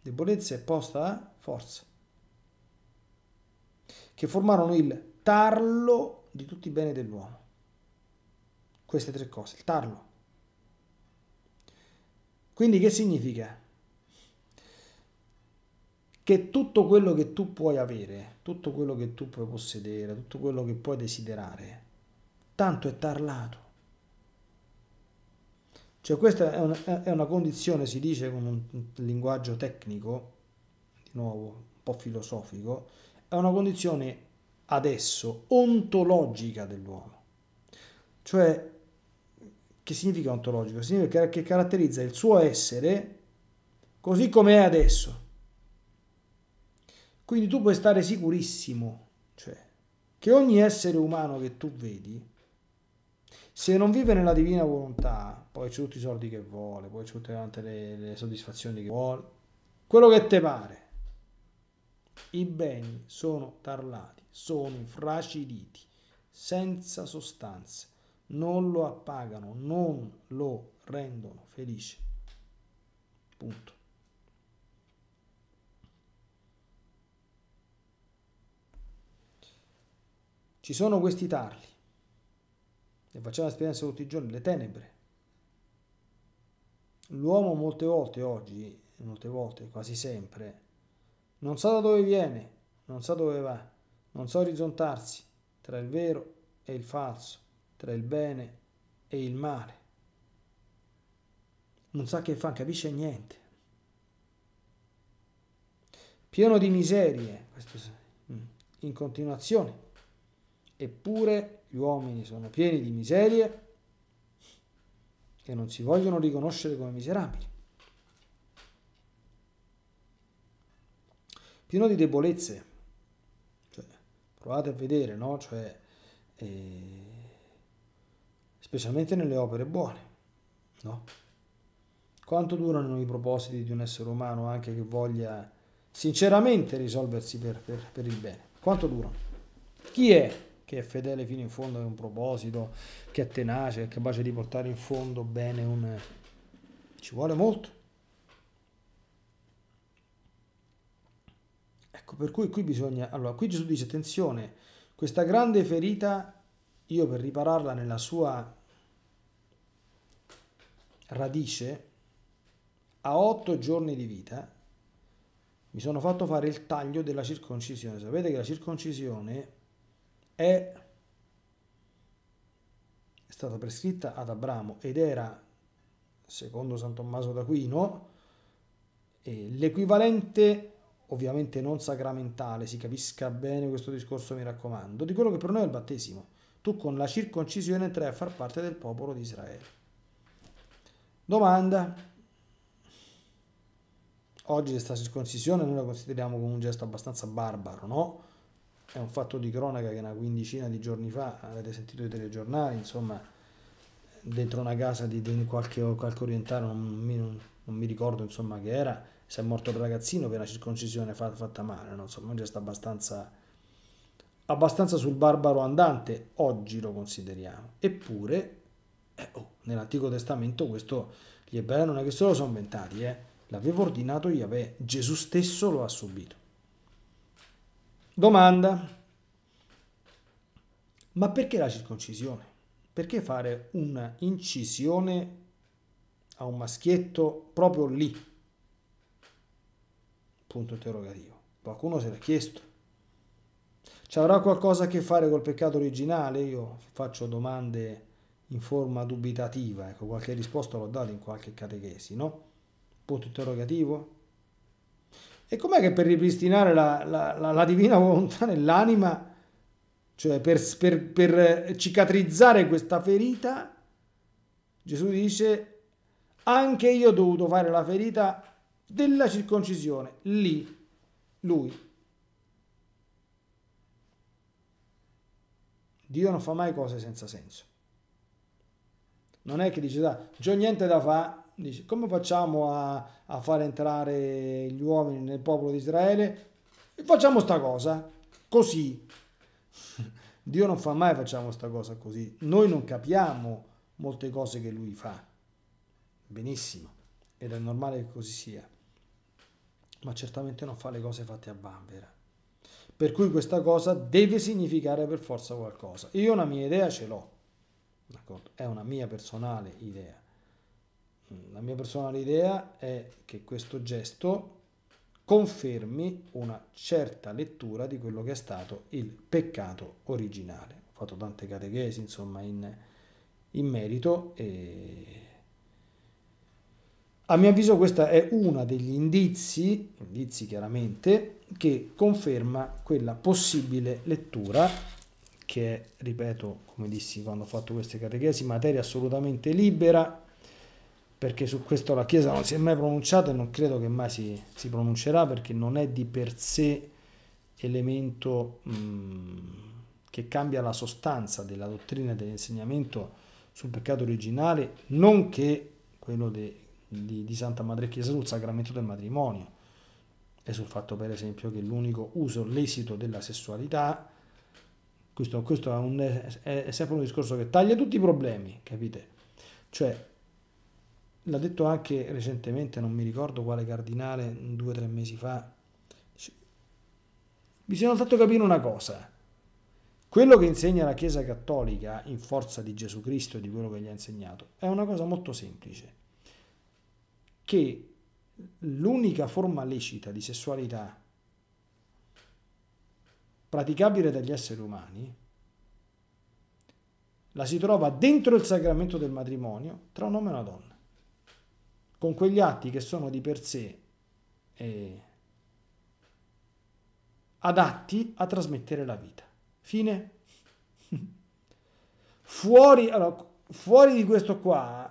Speaker 1: Debolezze opposta a forza. Che formarono il tarlo di tutti i beni dell'uomo. Queste tre cose, il tarlo. Quindi che significa? che tutto quello che tu puoi avere, tutto quello che tu puoi possedere, tutto quello che puoi desiderare, tanto è tarlato. Cioè questa è una, è una condizione, si dice con un, linguaggio tecnico, di nuovo un po' filosofico, è una condizione adesso ontologica dell'uomo. Cioè, che significa ontologico? Significa che caratterizza il suo essere così come è adesso. Quindi tu puoi stare sicurissimo, cioè, che ogni essere umano che tu vedi, se non vive nella divina volontà, poi c'è tutti i soldi che vuole, poi c'è tutte quante le, le soddisfazioni che vuole, quello che te pare. I beni sono tarlati, sono infraciditi, senza sostanza, non lo appagano, non lo rendono felice. Punto. Ci sono questi tarli, e facciamo esperienza tutti i giorni, le tenebre. L'uomo molte volte oggi, molte volte, quasi sempre, non sa da dove viene, non sa dove va, non sa orizzontarsi tra il vero e il falso, tra il bene e il male. Non sa che fa, capisce niente. Pieno di miserie, questo mm, in continuazione. Eppure gli uomini sono pieni di miserie e non si vogliono riconoscere come miserabili. Pieno di debolezze. Cioè, provate a vedere, no? Cioè, eh, specialmente nelle opere buone, no? Quanto durano i propositi di un essere umano anche che voglia sinceramente risolversi per, per, per il bene? Quanto durano? Chi è che è fedele fino in fondo a un proposito, che è tenace, che è capace di portare in fondo bene un... ci vuole molto. Ecco, per cui qui bisogna... Allora, qui Gesù dice, attenzione, questa grande ferita, io per ripararla nella sua radice, a otto giorni di vita, mi sono fatto fare il taglio della circoncisione. Sapete che la circoncisione è stata prescritta ad Abramo ed era, secondo San Tommaso d'Aquino, eh, l'equivalente, ovviamente non sacramentale, si capisca bene questo discorso, mi raccomando, di quello che per noi è il battesimo. Tu con la circoncisione entrai a far parte del popolo di Israele. Domanda. Oggi questa circoncisione noi la consideriamo come un gesto abbastanza barbaro, no? è un fatto di cronaca che una quindicina di giorni fa avete sentito i telegiornali, insomma, dentro una casa di, di qualche, qualche, orientale, non mi, non, mi, ricordo insomma che era, si è morto il ragazzino per una circoncisione fatta, fatta male, no? insomma, un gesto abbastanza, abbastanza sul barbaro andante, oggi lo consideriamo. Eppure, eh, oh, nell'Antico Testamento questo gli ebrei non è che se lo sono inventati, eh? l'aveva ordinato Yahweh, Gesù stesso lo ha subito. Domanda. Ma perché la circoncisione? Perché fare una incisione a un maschietto proprio lì? Punto interrogativo. Qualcuno se l'ha chiesto. Ci avrà qualcosa a che fare col peccato originale? Io faccio domande in forma dubitativa, ecco, qualche risposta l'ho data in qualche catechesi, no? Punto interrogativo? E com'è che per ripristinare la, la, la, la divina volontà nell'anima, cioè per, per, per cicatrizzare questa ferita, Gesù dice anche io ho dovuto fare la ferita della circoncisione, lì, lui. Dio non fa mai cose senza senso. Non è che dice, da, c'ho niente da fare, dice come facciamo a, a far entrare gli uomini nel popolo di Israele? Facciamo sta cosa, così. Dio non fa mai facciamo sta cosa così. Noi non capiamo molte cose che lui fa. Benissimo, ed è normale che così sia. Ma certamente non fa le cose fatte a bambera. Per cui questa cosa deve significare per forza qualcosa. Io una mia idea ce l'ho. D'accordo? È una mia personale idea la mia personale idea è che questo gesto confermi una certa lettura di quello che è stato il peccato originale. Ho fatto tante catechesi, insomma, in, in merito e a mio avviso questa è una degli indizi, indizi chiaramente, che conferma quella possibile lettura che è, ripeto, come dissi quando ho fatto queste catechesi, materia assolutamente libera perché su questo la Chiesa non si è mai pronunciata e non credo che mai si, si pronuncerà perché non è di per sé elemento mh, che cambia la sostanza della dottrina e dell'insegnamento sul peccato originale, nonché quello de, di, di, Santa Madre Chiesa sul sacramento del matrimonio e sul fatto per esempio che l'unico uso lesito della sessualità, questo, questo è, un, è, è sempre un discorso che taglia tutti i problemi, capite? Cioè L'ha detto anche recentemente, non mi ricordo quale cardinale, due o tre mesi fa. Bisogna soltanto capire una cosa. Quello che insegna la Chiesa Cattolica, in forza di Gesù Cristo e di quello che gli ha insegnato, è una cosa molto semplice. Che l'unica forma lecita di sessualità praticabile dagli esseri umani la si trova dentro il sacramento del matrimonio tra un uomo e una donna con quegli atti che sono di per sé eh, adatti a trasmettere la vita. Fine. fuori, allora, fuori di questo qua,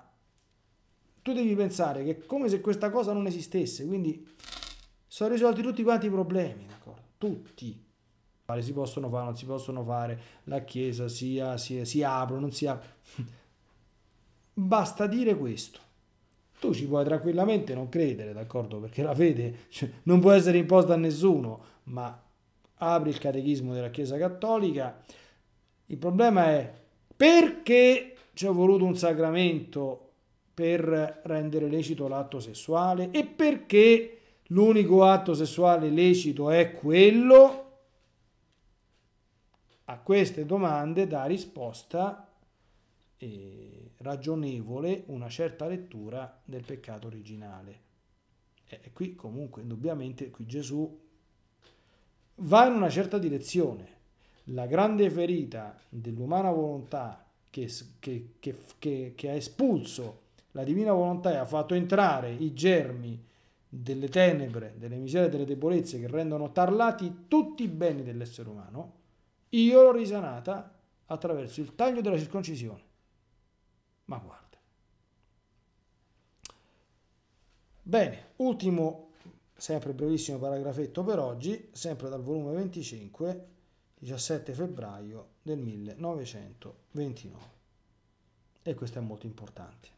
Speaker 1: tu devi pensare che è come se questa cosa non esistesse, quindi sono risolti tutti quanti i problemi, d'accordo? Tutti. Si possono fare, non si possono fare, la chiesa si, si, si apre, non si apre. Basta dire questo tu ci puoi tranquillamente non credere, d'accordo? Perché la fede cioè, non può essere imposta a nessuno, ma apri il catechismo della Chiesa Cattolica. Il problema è perché ci è voluto un sacramento per rendere lecito l'atto sessuale e perché l'unico atto sessuale lecito è quello? A queste domande dà risposta. E eh, ragionevole una certa lettura del peccato originale. E qui comunque, indubbiamente, qui Gesù va in una certa direzione. La grande ferita dell'umana volontà che, che, che, che, ha espulso la divina volontà e ha fatto entrare i germi delle tenebre, delle miserie, delle debolezze che rendono tarlati tutti i beni dell'essere umano, io l'ho risanata attraverso il taglio della circoncisione ma guarda. Bene, ultimo, sempre brevissimo paragrafetto per oggi, sempre dal volume 25, 17 febbraio del 1929. E questo è molto importante.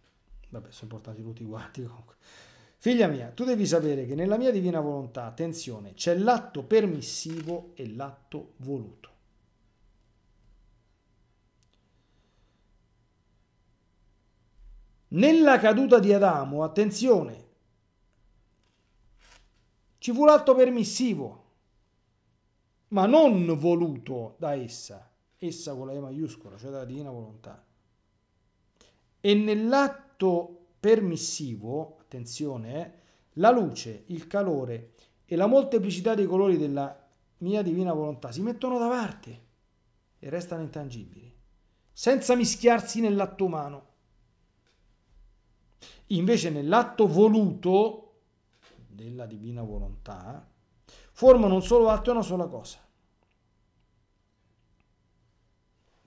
Speaker 1: Vabbè, sono importanti tutti quanti comunque. Figlia mia, tu devi sapere che nella mia divina volontà, attenzione, c'è l'atto permissivo e l'atto voluto. Nella caduta di Adamo, attenzione, ci fu l'atto permissivo, ma non voluto da essa, essa con la E maiuscola, cioè dalla divina volontà. E nell'atto permissivo, attenzione, eh, la luce, il calore e la molteplicità dei colori della mia divina volontà si mettono da parte e restano intangibili, senza mischiarsi nell'atto umano invece nell'atto voluto della divina volontà, formano un solo atto e una sola cosa.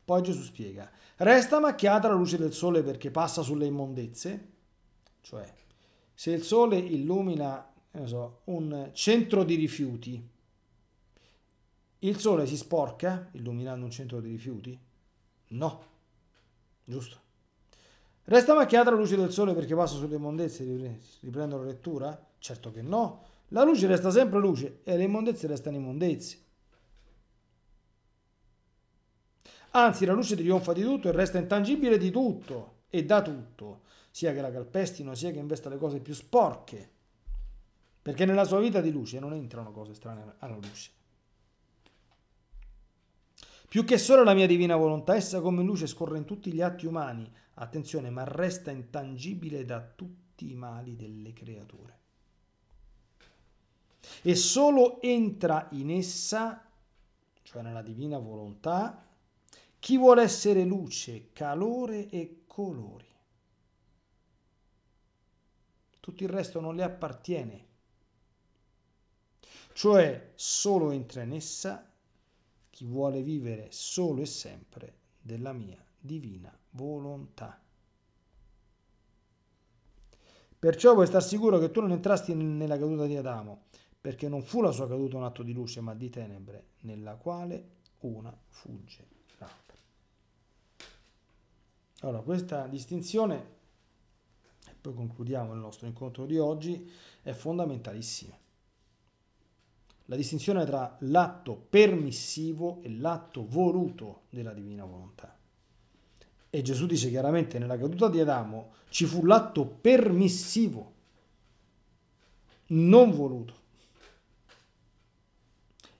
Speaker 1: Poi Gesù spiega, resta macchiata la luce del sole perché passa sulle immondezze, cioè se il sole illumina so, un centro di rifiuti, il sole si sporca illuminando un centro di rifiuti? No, giusto? Resta macchiata la luce del sole perché passo sulle immondezze riprendo la lettura? Certo che no. La luce resta sempre luce e le immondezze restano immondezze. Anzi, la luce trionfa di tutto e resta intangibile di tutto e da tutto, sia che la calpestino, sia che investa le cose più sporche. Perché nella sua vita di luce non entrano cose strane alla luce. Più che solo la mia divina volontà, essa come luce scorre in tutti gli atti umani, attenzione, ma resta intangibile da tutti i mali delle creature. E solo entra in essa, cioè nella divina volontà, chi vuole essere luce, calore e colori. Tutto il resto non le appartiene. Cioè solo entra in essa chi vuole vivere solo e sempre della mia divina volontà volontà. Perciò puoi star sicuro che tu non entrasti nella caduta di Adamo, perché non fu la sua caduta un atto di luce, ma di tenebre, nella quale una fugge l'altra. Allora, questa distinzione, e poi concludiamo il nostro incontro di oggi, è fondamentalissima. La distinzione tra l'atto permissivo e l'atto voluto della divina volontà e Gesù dice chiaramente nella caduta di Adamo ci fu l'atto permissivo, non voluto.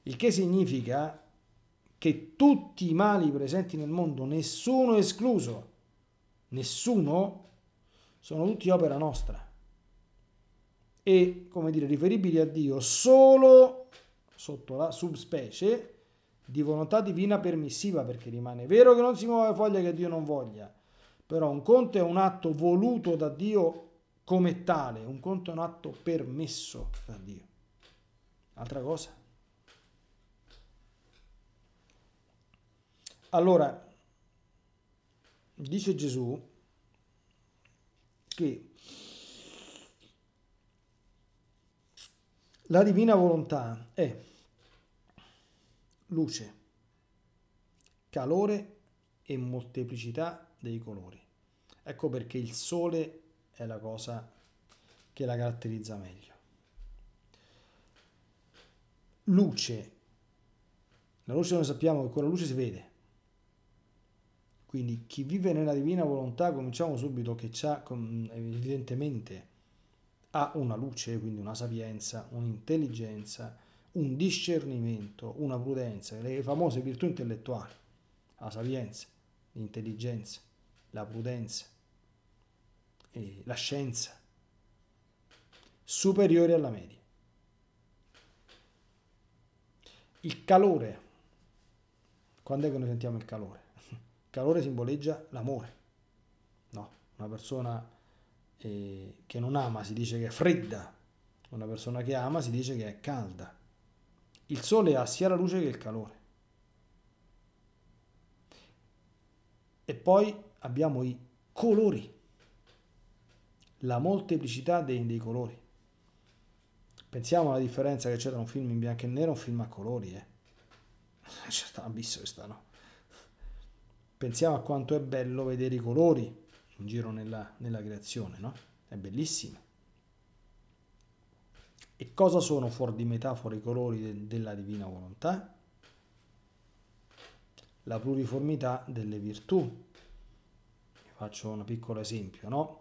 Speaker 1: Il che significa che tutti i mali presenti nel mondo, nessuno escluso, nessuno, sono tutti opera nostra e, come dire, riferibili a Dio solo sotto la subspecie di volontà divina permissiva, perché rimane vero che non si muove foglia che Dio non voglia, però un conto è un atto voluto da Dio come tale, un conto è un atto permesso da Dio. Altra cosa. Allora, dice Gesù che la divina volontà è luce, calore e molteplicità dei colori. Ecco perché il sole è la cosa che la caratterizza meglio. Luce. La luce noi sappiamo che con la luce si vede. Quindi chi vive nella divina volontà, cominciamo subito, che ha evidentemente ha una luce, quindi una sapienza, un'intelligenza un discernimento, una prudenza, le famose virtù intellettuali, la sapienza, l'intelligenza, la prudenza, la scienza, superiori alla media. Il calore, quando è che noi sentiamo il calore? Il calore simboleggia l'amore, no? Una persona eh, che non ama si dice che è fredda, una persona che ama si dice che è calda il sole ha sia la luce che il calore. E poi abbiamo i colori, la molteplicità dei, dei colori. Pensiamo alla differenza che c'è tra un film in bianco e nero e un film a colori. Eh. C'è un abisso questa, no? Pensiamo a quanto è bello vedere i colori in giro nella, nella creazione, no? È bellissimo. E cosa sono fuori di metafore i colori de della divina volontà? La pluriformità delle virtù. Vi faccio un piccolo esempio, no?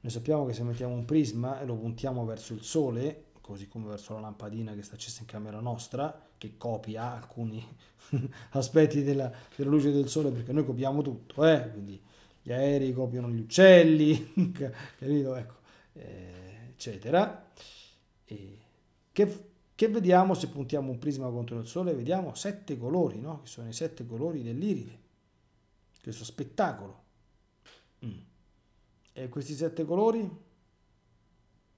Speaker 1: Noi sappiamo che se mettiamo un prisma e lo puntiamo verso il sole, così come verso la lampadina che sta accesa in camera nostra, che copia alcuni aspetti della, della, luce del sole, perché noi copiamo tutto, eh? Quindi gli aerei copiano gli uccelli, capito? Ecco, eh, eccetera che, che, vediamo se puntiamo un prisma contro il sole? Vediamo sette colori, no? che sono i sette colori dell'iride, questo spettacolo. Mm. E questi sette colori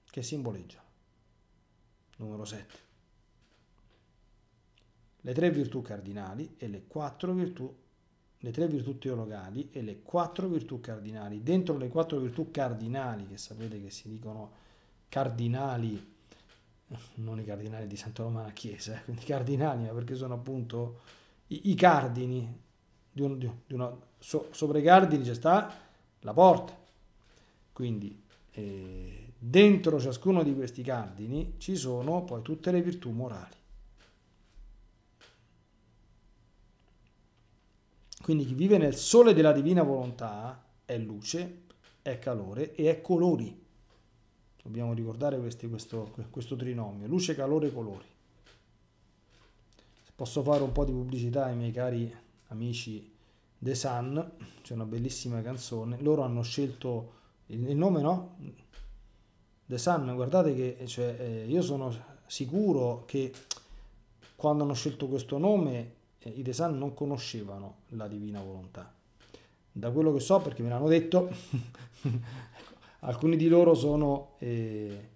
Speaker 1: che simboleggia? Numero 7. Le tre virtù cardinali e le quattro virtù, le tre virtù teologali e le quattro virtù cardinali. Dentro le quattro virtù cardinali, che sapete che si dicono cardinali non i cardinali di Santa la Chiesa, eh. quindi i cardinali, ma perché sono appunto i, i cardini, di uno, di uno, so, sopra i cardini c'è sta la porta, quindi eh, dentro ciascuno di questi cardini ci sono poi tutte le virtù morali. Quindi chi vive nel sole della divina volontà è luce, è calore e è colori dobbiamo ricordare questi, questo, questo trinomio, luce, calore, colori. posso fare un po' di pubblicità ai miei cari amici The Sun, c'è una bellissima canzone, loro hanno scelto il, il nome no? The Sun, guardate che cioè, eh, io sono sicuro che quando hanno scelto questo nome eh, i The Sun non conoscevano la divina volontà. Da quello che so, perché me l'hanno detto, Alcuni di loro sono eh,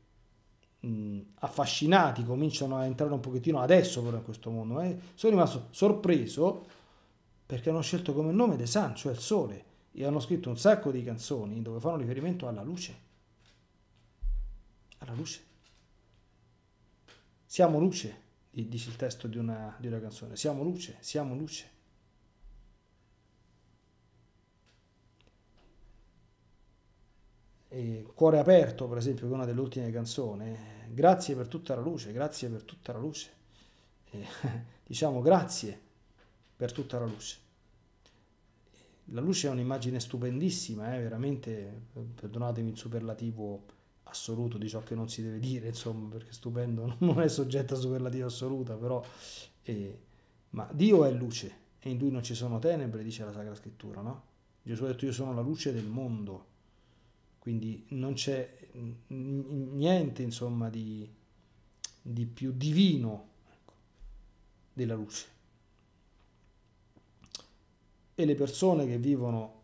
Speaker 1: mh, affascinati, cominciano a entrare un pochettino adesso però in questo mondo. Eh. Sono rimasto sorpreso perché hanno scelto come nome De San, cioè il sole, e hanno scritto un sacco di canzoni dove fanno riferimento alla luce. Alla luce. Siamo luce, dice il testo di una, di una canzone. Siamo luce, siamo luce. E Cuore aperto, per esempio, che è una delle ultime canzoni, grazie per tutta la luce, grazie per tutta la luce. E, diciamo grazie per tutta la luce. La luce è un'immagine stupendissima, eh, veramente, perdonatemi il superlativo assoluto di ciò che non si deve dire, insomma, perché stupendo non è soggetto a superlativo assoluta, però... Eh, ma Dio è luce e in lui non ci sono tenebre, dice la Sacra Scrittura, no? Gesù ha detto io sono la luce del mondo quindi non c'è niente insomma di, di più divino ecco, della luce e le persone che vivono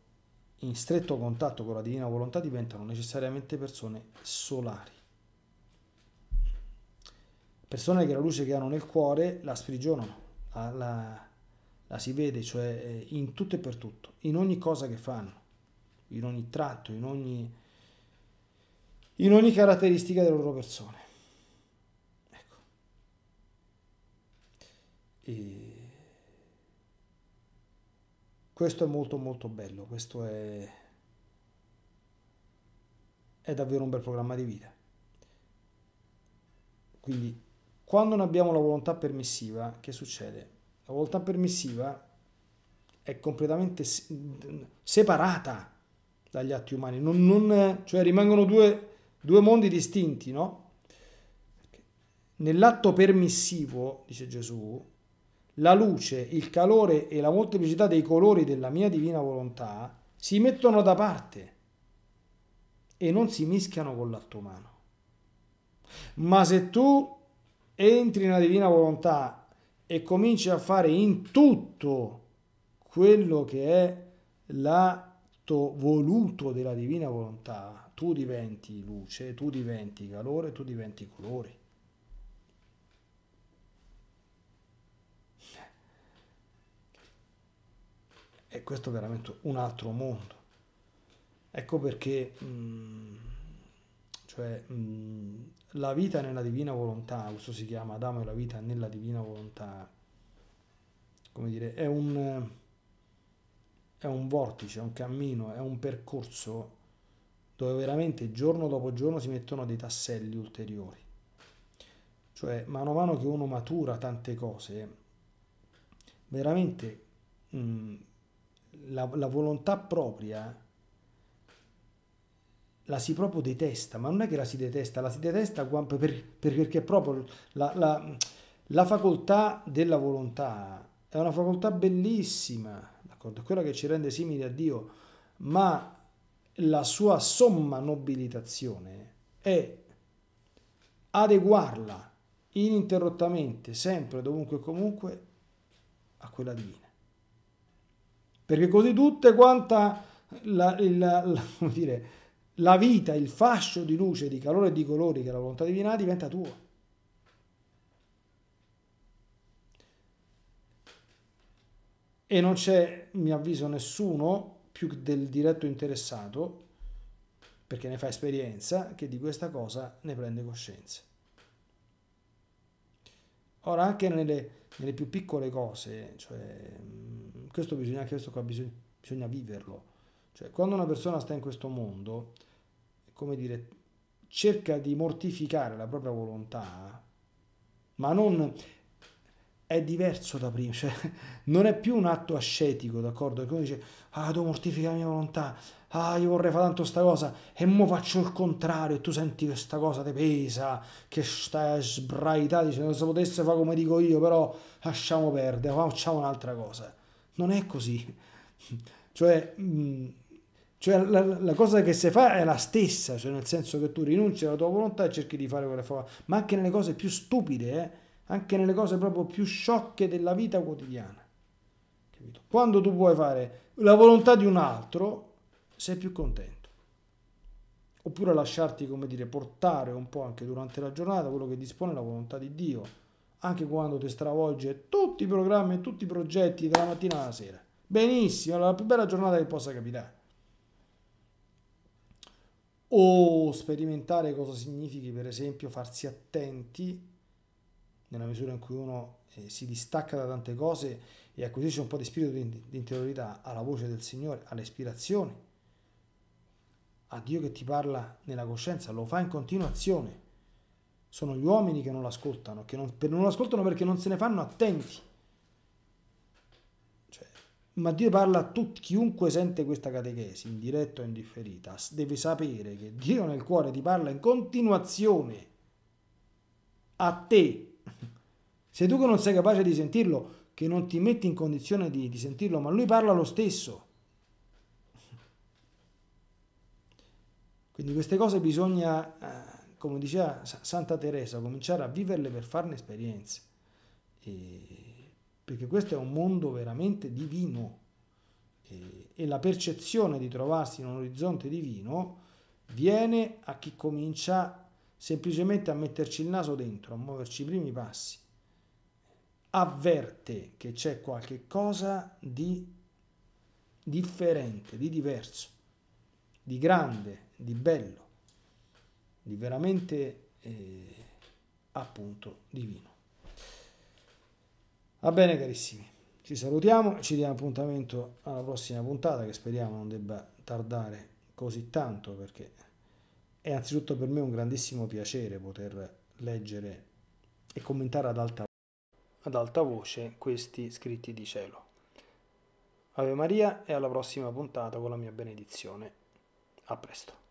Speaker 1: in stretto contatto con la divina volontà diventano necessariamente persone solari persone che la luce che hanno nel cuore la sprigionano la, la, la si vede cioè eh, in tutto e per tutto in ogni cosa che fanno in ogni tratto in ogni in ogni caratteristica delle loro persone. Ecco. E questo è molto molto bello, questo è, è davvero un bel programma di vita. Quindi quando non abbiamo la volontà permissiva, che succede? La volontà permissiva è completamente separata dagli atti umani, non, non, cioè rimangono due Due mondi distinti, no? Nell'atto permissivo, dice Gesù, la luce, il calore e la molteplicità dei colori della mia divina volontà si mettono da parte e non si mischiano con l'atto umano. Ma se tu entri nella divina volontà e cominci a fare in tutto quello che è l'atto voluto della divina volontà, tu diventi luce, tu diventi calore, tu diventi colori. E questo è veramente un altro mondo. Ecco perché mh, mm, cioè, mh, mm, la vita nella divina volontà, questo si chiama Adamo e la vita nella divina volontà, come dire, è un, è un vortice, è un cammino, è un percorso dove veramente giorno dopo giorno si mettono dei tasselli ulteriori. Cioè, mano a mano che uno matura tante cose, veramente mh, mm, la, la volontà propria la si proprio detesta, ma non è che la si detesta, la si detesta per, perché proprio la, la, la, facoltà della volontà è una facoltà bellissima, è quella che ci rende simili a Dio, ma la sua somma nobilitazione è adeguarla ininterrottamente, sempre, dovunque e comunque, a quella divina. Perché così tutte quanta la, la, la, dire, la vita, il fascio di luce, di calore e di colori che la volontà divina diventa tua. E non c'è, mi avviso, nessuno più del diretto interessato, perché ne fa esperienza, che di questa cosa ne prende coscienza. Ora, anche nelle, nelle più piccole cose, cioè, mm, questo, bisogna, questo qua bisogna, bisogna viverlo. Cioè, quando una persona sta in questo mondo, come dire, cerca di mortificare la propria volontà, ma non è diverso da prima, cioè non è più un atto ascetico, d'accordo? Che uno dice, ah, devo mortificare la mia volontà, ah, io vorrei fare tanto sta cosa, e mo faccio il contrario, e tu senti che sta cosa ti pesa, che stai sbraitata, dice, non se potesse fare come dico io, però lasciamo perdere, facciamo un'altra cosa. Non è così. cioè, mm, cioè la, la, cosa che si fa è la stessa, cioè nel senso che tu rinunci alla tua volontà e cerchi di fare quella forma, ma anche nelle cose più stupide, eh? anche nelle cose proprio più sciocche della vita quotidiana. Capito? Quando tu puoi fare la volontà di un altro, sei più contento. Oppure lasciarti, come dire, portare un po' anche durante la giornata quello che dispone la volontà di Dio, anche quando ti stravolge tutti i programmi e tutti i progetti dalla mattina alla sera. Benissimo, la più bella giornata che possa capitare. O sperimentare cosa significhi, per esempio, farsi attenti nella misura in cui uno eh, si distacca da tante cose e acquisisce un po' di spirito di, di interiorità alla voce del Signore, all'ispirazione, a Dio che ti parla nella coscienza, lo fa in continuazione. Sono gli uomini che non l'ascoltano, che non, per, non l'ascoltano perché non se ne fanno attenti. Cioè, ma Dio parla a tutti, chiunque sente questa catechesi, in diretta o indifferita, deve sapere che Dio nel cuore ti parla in continuazione a te se tu non sei capace di sentirlo, che non ti metti in condizione di, di sentirlo, ma lui parla lo stesso. Quindi queste cose bisogna, eh, come diceva Santa Teresa, cominciare a viverle per farne esperienze. E... Perché questo è un mondo veramente divino e... e la percezione di trovarsi in un orizzonte divino viene a chi comincia semplicemente a metterci il naso dentro, a muoverci i primi passi, avverte che c'è qualche cosa di differente, di diverso, di grande, di bello, di veramente eh, appunto divino. Va bene carissimi, ci salutiamo, ci diamo appuntamento alla prossima puntata che speriamo non debba tardare così tanto perché è anzitutto per me un grandissimo piacere poter leggere e commentare ad alta, ad alta voce questi scritti di cielo. Ave Maria e alla prossima puntata con la mia benedizione. A presto.